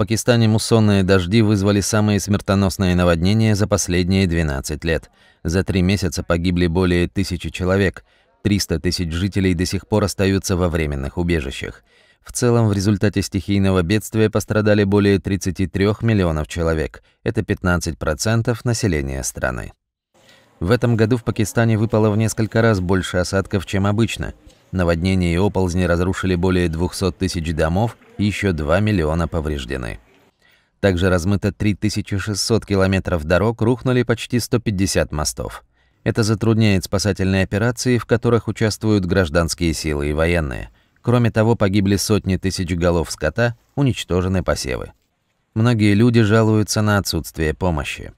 Пакистане муссонные дожди вызвали самые смертоносные наводнения за последние 12 лет. За три месяца погибли более тысячи человек, 300 тысяч жителей до сих пор остаются во временных убежищах. В целом в результате стихийного бедствия пострадали более 33 миллионов человек, это 15% населения страны. В этом году в Пакистане выпало в несколько раз больше осадков, чем обычно – Наводнения и оползни разрушили более 200 тысяч домов еще 2 миллиона повреждены. Также размыто 3600 километров дорог, рухнули почти 150 мостов. Это затрудняет спасательные операции, в которых участвуют гражданские силы и военные. Кроме того, погибли сотни тысяч голов скота, уничтожены посевы. Многие люди жалуются на отсутствие помощи.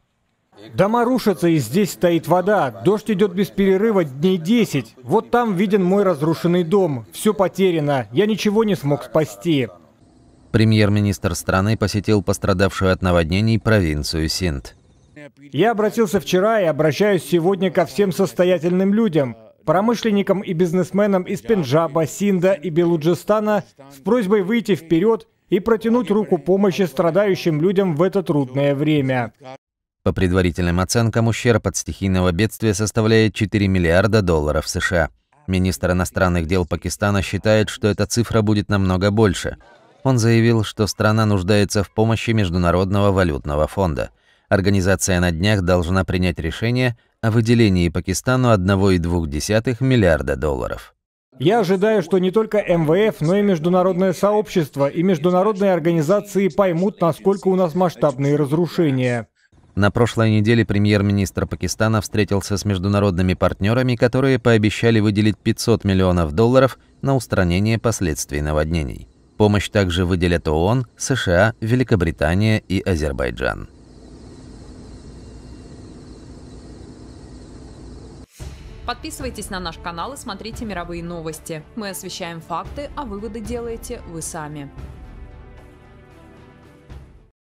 Дома рушатся, и здесь стоит вода. Дождь идет без перерыва дней 10. Вот там виден мой разрушенный дом. Все потеряно. Я ничего не смог спасти. Премьер-министр страны посетил пострадавшую от наводнений провинцию Синд. Я обратился вчера и обращаюсь сегодня ко всем состоятельным людям, промышленникам и бизнесменам из Пенджаба, Синда и Белуджистана с просьбой выйти вперед и протянуть руку помощи страдающим людям в это трудное время. По предварительным оценкам, ущерб от стихийного бедствия составляет 4 миллиарда долларов США. Министр иностранных дел Пакистана считает, что эта цифра будет намного больше. Он заявил, что страна нуждается в помощи Международного валютного фонда. Организация на днях должна принять решение о выделении Пакистану 1,2 миллиарда долларов. Я ожидаю, что не только МВФ, но и международное сообщество и международные организации поймут, насколько у нас масштабные разрушения. На прошлой неделе премьер-министр Пакистана встретился с международными партнерами, которые пообещали выделить 500 миллионов долларов на устранение последствий наводнений. Помощь также выделят ООН, США, Великобритания и Азербайджан. Подписывайтесь на наш канал и смотрите мировые новости. Мы освещаем факты, а выводы делаете вы сами.